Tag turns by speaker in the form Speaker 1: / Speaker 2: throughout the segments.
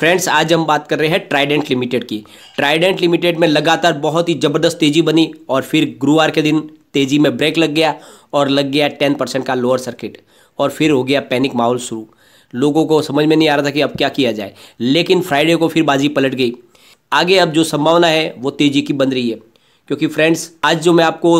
Speaker 1: friends आज हम बात कर रहे हैं ट्राइडेंट लिमिटेड की ट्राइडेंट लिमिटेड में लगातार बहुत ही ज़बरदस्त तेज़ी बनी और फिर गुरुवार के दिन तेज़ी में ब्रेक लग गया और लग गया टेन परसेंट का लोअर सर्किट और फिर हो गया पैनिक माहौल शुरू लोगों को समझ में नहीं आ रहा था कि अब क्या किया जाए लेकिन फ्राइडे को फिर बाजी पलट गई आगे अब जो संभावना है वो तेज़ी की बन रही है क्योंकि फ्रेंड्स आज जो मैं आपको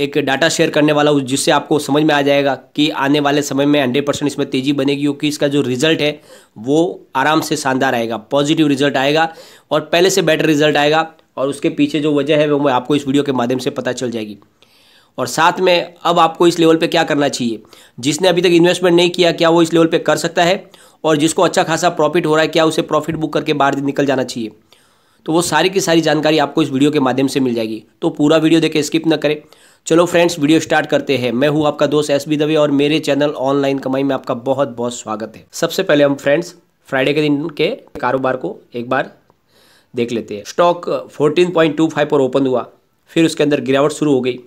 Speaker 1: एक डाटा शेयर करने वाला हूँ जिससे आपको समझ में आ जाएगा कि आने वाले समय में हंड्रेड परसेंट इसमें तेज़ी बनेगी क्योंकि इसका जो रिजल्ट है वो आराम से शानदार आएगा पॉजिटिव रिजल्ट आएगा और पहले से बेटर रिजल्ट आएगा और उसके पीछे जो वजह है वो आपको इस वीडियो के माध्यम से पता चल जाएगी और साथ में अब आपको इस लेवल पर क्या करना चाहिए जिसने अभी तक इन्वेस्टमेंट नहीं किया क्या वो इस लेवल पर कर सकता है और जिसको अच्छा खासा प्रॉफिट हो रहा है क्या उसे प्रॉफिट बुक करके बाहर निकल जाना चाहिए तो वो सारी की सारी जानकारी आपको इस वीडियो के माध्यम से मिल जाएगी तो पूरा वीडियो देखें स्किप ना करें चलो फ्रेंड्स वीडियो स्टार्ट करते हैं मैं हूं आपका दोस्त एस बी दवे और मेरे चैनल ऑनलाइन कमाई में आपका बहुत बहुत स्वागत है सबसे पहले हम फ्रेंड्स फ्राइडे के दिन के कारोबार को एक बार देख लेते हैं स्टॉक 14.25 पर ओपन हुआ फिर उसके अंदर गिरावट शुरू हो गई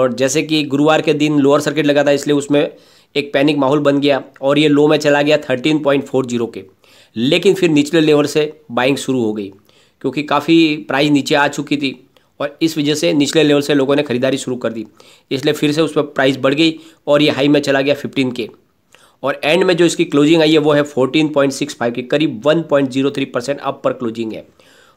Speaker 1: और जैसे कि गुरुवार के दिन लोअर सर्किट लगा था इसलिए उसमें एक पैनिक माहौल बन गया और ये लो में चला गया 13.40 के लेकिन फिर निचले लेवल से बाइंग शुरू हो गई क्योंकि काफ़ी प्राइस नीचे आ चुकी थी और इस वजह से निचले लेवल से लोगों ने खरीदारी शुरू कर दी इसलिए फिर से उस पर प्राइस बढ़ गई और ये हाई में चला गया फिफ्टीन के और एंड में जो इसकी क्लोजिंग आई है वो है फोर्टीन पॉइंट सिक्स फाइव के करीब one point zero three percent up पर क्लोजिंग है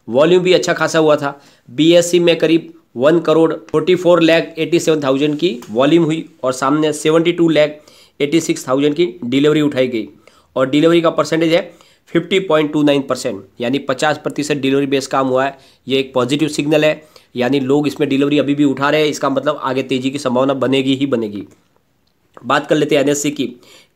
Speaker 1: वॉल्यूम भी अच्छा खासा हुआ था बी e में करीब one crore forty four lakh eighty seven thousand की वॉल्यूम हुई और सामने seventy two lakh eighty six thousand की डिलीवरी उठाई गई और डिलीवरी का परसेंटेज है 50.29 परसेंट यानी 50 प्रतिशत डिलीवरी बेस काम हुआ है ये एक पॉजिटिव सिग्नल है यानी लोग इसमें डिलीवरी अभी भी उठा रहे हैं इसका मतलब आगे तेजी की संभावना बनेगी ही बनेगी बात कर लेते हैं एनएससी की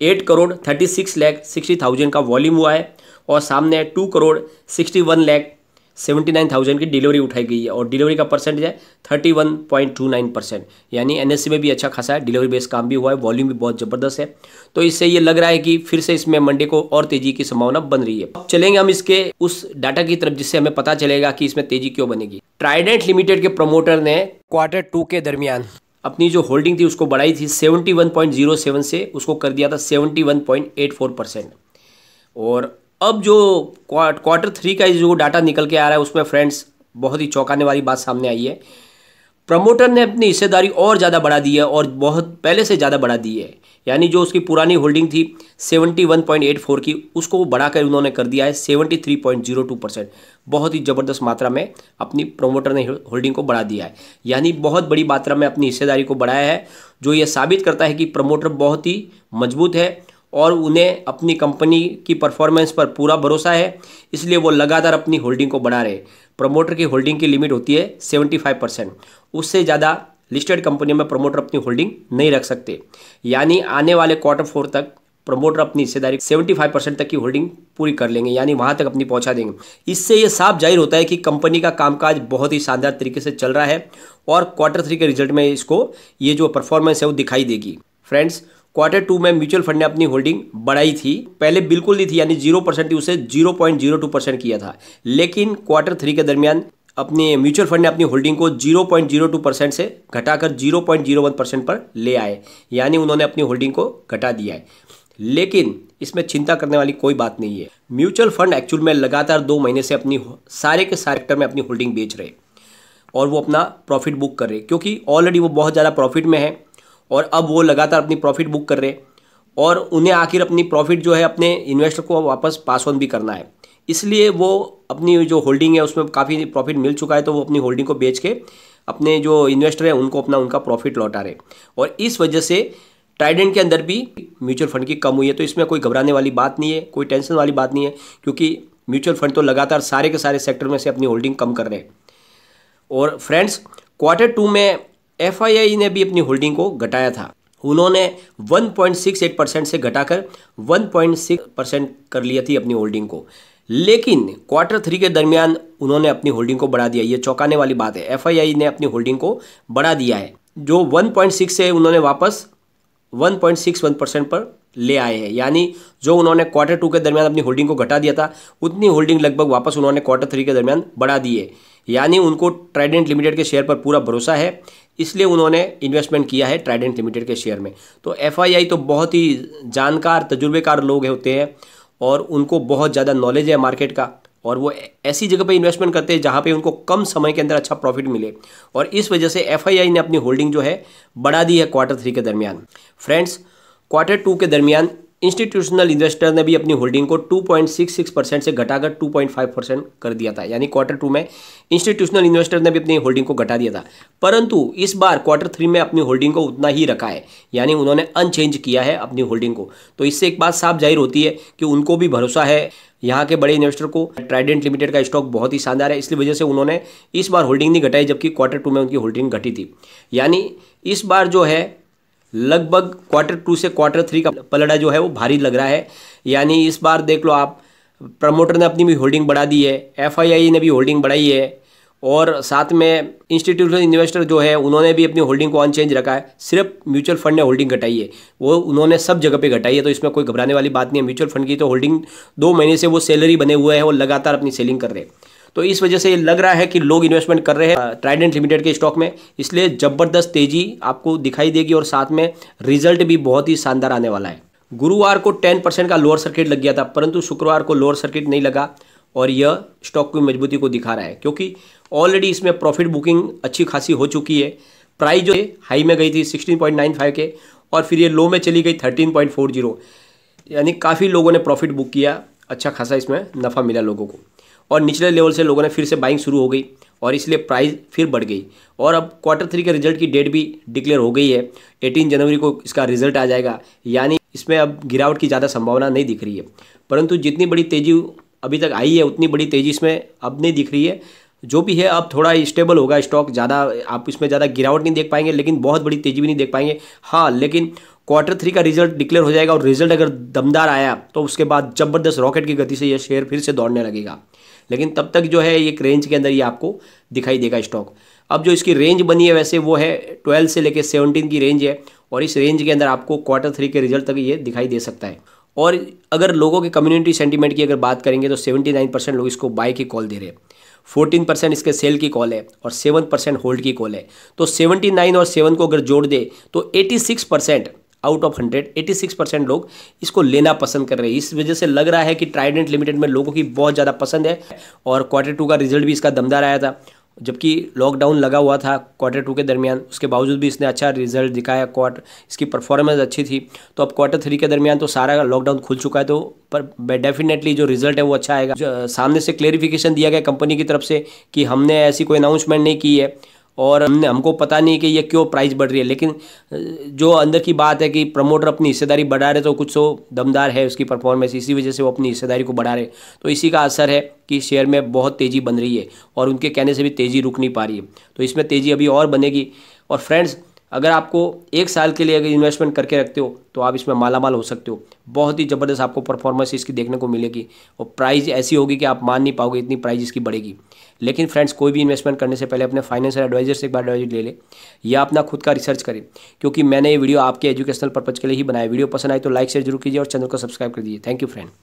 Speaker 1: eight crore thirty six lakh sixty thousand का वॉल्यूम हुआ है और सामने two crore sixty one lakh seventy nine thousand की डिलीवरी उठाई गई है और डिलीवरी का परसेंट है thirty one point two nine percent यानी एन e में भी अच्छा खासा है डिलीवरी बेस काम भी हुआ है वॉल्यूम भी बहुत ज़बरदस्त है तो इससे ये लग रहा है कि फिर से इसमें मंडे को और तेज़ी की संभावना बन रही है चलेंगे हम इसके उस डाटा की तरफ जिससे हमें पता चलेगा कि इसमें तेज़ी क्यों बनेगी ट्राइडेंट लिमिटेड के प्रमोटर ने क्वार्टर टू के दरमियान अपनी जो होल्डिंग थी उसको बढ़ाई थी सेवेंटी से उसको कर दिया था सेवेंटी परसेंट और अब जो क्वार्टर थ्री का जो डाटा निकल के आ रहा है उसमें फ्रेंड्स बहुत ही चौंकाने वाली बात सामने आई है प्रमोटर ने अपनी हिस्सेदारी और ज़्यादा बढ़ा दी है और बहुत पहले से ज़्यादा बढ़ा दी है यानी जो उसकी पुरानी होल्डिंग थी 71.84 की उसको बढ़ाकर उन्होंने कर दिया है 73.02 परसेंट बहुत ही ज़बरदस्त मात्रा में अपनी प्रमोटर ने होल्डिंग को बढ़ा दिया है यानी बहुत बड़ी मात्रा में अपनी हिस्सेदारी को बढ़ाया है जो ये साबित करता है कि प्रमोटर बहुत ही मजबूत है और उन्हें अपनी कंपनी की परफॉर्मेंस पर पूरा भरोसा है इसलिए वो लगातार अपनी होल्डिंग को बढ़ा रहे प्रमोटर की होल्डिंग की लिमिट होती है सेवेंटी फाइव परसेंट उससे ज़्यादा लिस्टेड कंपनियों में प्रमोटर अपनी होल्डिंग नहीं रख सकते यानी आने वाले क्वार्टर फोर तक प्रमोटर अपनी हिस्सेदारी 75 परसेंट तक की होल्डिंग पूरी कर लेंगे यानी वहां तक अपनी पहुंचा देंगे इससे ये साफ जाहिर होता है कि कंपनी का कामकाज बहुत ही शानदार तरीके से चल रहा है और क्वार्टर थ्री के रिजल्ट में इसको ये जो परफॉर्मेंस है वो दिखाई देगी फ्रेंड्स क्वार्टर टू में म्यूचुअल फंड ने अपनी होल्डिंग बढ़ाई थी पहले बिल्कुल नहीं थी यानी जीरो परसेंट थी उसे zero point zero two percent किया था लेकिन क्वार्टर थ्री के दरमियान अपने म्यूचुअल फंड ने अपनी होल्डिंग को 0.02 परसेंट से घटाकर 0.01 परसेंट पर ले आए यानी उन्होंने अपनी होल्डिंग को घटा दिया है लेकिन इसमें चिंता करने वाली कोई बात नहीं है म्यूचुअल फंड एक्चुअल में लगातार दो महीने से अपनी सारे के सेक्टर में अपनी होल्डिंग बेच रहे और वो अपना प्रॉफिट बुक कर रहे क्योंकि ऑलरेडी वो बहुत ज़्यादा प्रॉफिट में है और अब वो लगातार अपनी प्रॉफिट बुक कर रहे और उन्हें आखिर अपनी प्रॉफिट जो है अपने इन्वेस्टर को वापस पास ऑन भी करना है इसलिए वो अपनी जो होल्डिंग है उसमें काफ़ी प्रॉफिट मिल चुका है तो वो अपनी होल्डिंग को बेच के अपने जो इन्वेस्टर है उनको अपना उनका प्रॉफिट लौटा रहे और इस वजह से ट्राइडेंट के अंदर भी म्यूचुअल फंड की कम हुई है तो इसमें कोई घबराने वाली बात नहीं है कोई टेंशन वाली बात नहीं है क्योंकि म्यूचुअल फंड तो लगातार सारे के सारे सेक्टर में से अपनी होल्डिंग कम कर रहे हैं और फ्रेंड्स क्वार्टर टू में एफआईआई ने भी अपनी होल्डिंग को घटाया था उन्होंने 1.68 परसेंट से घटाकर 1.6 परसेंट कर लिया थी अपनी होल्डिंग को लेकिन क्वार्टर थ्री के दरमियान उन्होंने अपनी होल्डिंग को बढ़ा दिया ये चौंकाने वाली बात है एफ ने अपनी होल्डिंग को बढ़ा दिया है जो 1.6 से उन्होंने वापस 1.61 परसेंट पर ले आए हैं यानी जो उन्होंने क्वार्टर टू के दरमियान अपनी होल्डिंग को घटा दिया था उतनी होल्डिंग लगभग वापस उन्होंने क्वार्टर थ्री के दरमियान बढ़ा दी है यानी उनको ट्राइडेंट लिमिटेड के शेयर पर पूरा भरोसा है इसलिए उन्होंने इन्वेस्टमेंट किया है ट्राइडेंट लिमिटेड के शेयर में तो एफ तो बहुत ही जानकार तजुर्बेकार लोग होते हैं और उनको बहुत ज़्यादा नॉलेज है मार्केट का और वो ऐसी जगह पे इन्वेस्टमेंट करते हैं जहाँ पे उनको कम समय के अंदर अच्छा प्रॉफिट मिले और इस वजह से एफ ने अपनी होल्डिंग जो है बढ़ा दी है क्वार्टर थ्री के दरमियान फ्रेंड्स क्वार्टर टू के दरमियान इंस्टीट्यूशनल इन्वेस्टर ने भी अपनी होल्डिंग को 2.66 परसेंट से घटाकर 2.5 परसेंट कर दिया था यानी क्वार्टर टू में इंस्टीट्यूशनल इन्वेस्टर ने भी अपनी होल्डिंग को घटा दिया था परंतु इस बार क्वार्टर थ्री में अपनी होल्डिंग को उतना ही रखा है यानी उन्होंने अनचेंज किया है अपनी होल्डिंग को तो इससे एक बात साफ जाहिर होती है कि उनको भी भरोसा है यहाँ के बड़े इन्वेस्टर को ट्राइडेंट लिमिटेड का स्टॉक बहुत ही शानदार है इसलिए वजह से उन्होंने इस बार होल्डिंग नहीं घटाई जबकि क्वार्टर टू में उनकी होल्डिंग घटी थी यानी इस बार जो है लगभग क्वार्टर टू से क्वार्टर थ्री का पलड़ा जो है वो भारी लग रहा है यानी इस बार देख लो आप प्रमोटर ने अपनी भी होल्डिंग बढ़ा दी है एफआईआई ने भी होल्डिंग बढ़ाई है और साथ में इंस्टीट्यूशनल इन्वेस्टर जो है उन्होंने भी अपनी होल्डिंग को अनचेंज रखा है सिर्फ म्यूचुअल फंड ने होल्डिंग घटाई है वो उन्होंने सब जगह पे घटाई है तो इसमें कोई घबराने वाली बात नहीं है म्यूचुअल फंड की तो होल्डिंग दो महीने से वो सैलरी बने हुए हैं और लगातार अपनी सेलिंग कर रहे हैं तो इस वजह से लग रहा है कि लोग इन्वेस्टमेंट कर रहे हैं ट्राइडेंट लिमिटेड के स्टॉक में इसलिए ज़बरदस्त तेज़ी आपको दिखाई देगी और साथ में रिजल्ट भी बहुत ही शानदार आने वाला है गुरुवार को टेन परसेंट का लोअर सर्किट लग गया था परंतु शुक्रवार को लोअर सर्किट नहीं लगा और यह स्टॉक की मजबूती को दिखा रहा है क्योंकि ऑलरेडी इसमें प्रॉफिट बुकिंग अच्छी खासी हो चुकी है प्राइस जो हाई में गई थी 16.95 के और फिर ये लो में चली गई 13.40 यानी काफ़ी लोगों ने प्रॉफिट बुक किया अच्छा खासा इसमें नफ़ा मिला लोगों को और निचले लेवल से लोगों ने फिर से बाइंग शुरू हो गई और इसलिए प्राइस फिर बढ़ गई और अब क्वार्टर थ्री के रिजल्ट की डेट भी डिक्लेयर हो गई है 18 जनवरी को इसका रिजल्ट आ जाएगा यानी इसमें अब गिरावट की ज़्यादा संभावना नहीं दिख रही है परंतु जितनी बड़ी तेज़ी अभी तक आई है उतनी बड़ी तेज़ी इसमें अब नहीं दिख रही है जो भी है अब थोड़ा स्टेबल होगा स्टॉक ज़्यादा आप इसमें ज़्यादा गिरावट नहीं देख पाएंगे लेकिन बहुत बड़ी तेज़ी भी नहीं देख पाएंगे हाँ लेकिन क्वार्टर थ्री का रिजल्ट डिक्लेयर हो जाएगा और रिजल्ट अगर दमदार आया तो उसके बाद ज़बरदस्त रॉकेट की गति से यह शेयर फिर से दौड़ने लगेगा लेकिन तब तक जो है एक रेंज के अंदर ये आपको दिखाई देगा स्टॉक अब जो इसकी रेंज बनी है वैसे वो है ट्वेल्व से लेकर सेवनटीन की रेंज है और इस रेंज के अंदर आपको क्वार्टर थ्री के रिजल्ट तक ये दिखाई दे सकता है और अगर लोगों के कम्युनिटी सेंटीमेंट की अगर बात करेंगे तो 79 परसेंट लोग इसको बाय की कॉल दे रहे हैं 14 परसेंट इसके सेल की कॉल है और 7 परसेंट होल्ड की कॉल है तो 79 और 7 को अगर जोड़ दे तो 86 percent out of hundred eighty six percent लोग इसको लेना पसंद कर रहे हैं इस वजह से लग रहा है कि ट्राइडेंट लिमिटेड में लोगों की बहुत ज़्यादा पसंद है और क्वार्टर टू का रिजल्ट भी इसका दमदार आया था जबकि लॉकडाउन लगा हुआ था क्वार्टर टू के दरमियान उसके बावजूद भी इसने अच्छा रिजल्ट दिखाया क्वार्टर इसकी परफॉर्मेंस अच्छी थी तो अब क्वार्टर थ्री के दरमियान तो सारा लॉकडाउन खुल चुका है तो पर डेफिनेटली जो रिजल्ट है वो अच्छा आएगा सामने से क्लेरिफिकेशन दिया गया कंपनी की तरफ से कि हमने ऐसी कोई अनाउंसमेंट नहीं की है और हमने हमको पता नहीं कि ये क्यों प्राइस बढ़ रही है लेकिन जो अंदर की बात है कि प्रमोटर अपनी हिस्सेदारी बढ़ा रहे तो कुछ तो दमदार है उसकी परफॉर्मेंस इसी वजह से वो अपनी हिस्सेदारी को बढ़ा रहे तो इसी का असर है कि शेयर में बहुत तेज़ी बन रही है और उनके कहने से भी तेज़ी रुक नहीं पा रही है तो इसमें तेज़ी अभी और बनेगी और फ्रेंड्स अगर आपको एक साल के लिए अगर इन्वेस्टमेंट करके रखते हो तो आप इसमें माला माल हो सकते हो बहुत ही ज़बरदस्त आपको परफॉर्मेंस इसकी देखने को मिलेगी और प्राइस ऐसी होगी कि आप मान नहीं पाओगे इतनी प्राइस इसकी बढ़ेगी लेकिन फ्रेंड्स कोई भी इन्वेस्टमेंट करने से पहले अपने फाइनेंशियल एडवाइजर से एक बार एडवाइजर ले लें या अपना खुद का रिसर्च करें क्योंकि मैंने ये वीडियो आपके एजुकेशनल पर्पज़ के लिए ही बनाया वीडियो पसंद आए तो लाइक शेयर जरूर कीजिए और चैनल को सब्सक्राइब कर दीजिए थैंक यू फ्रेंड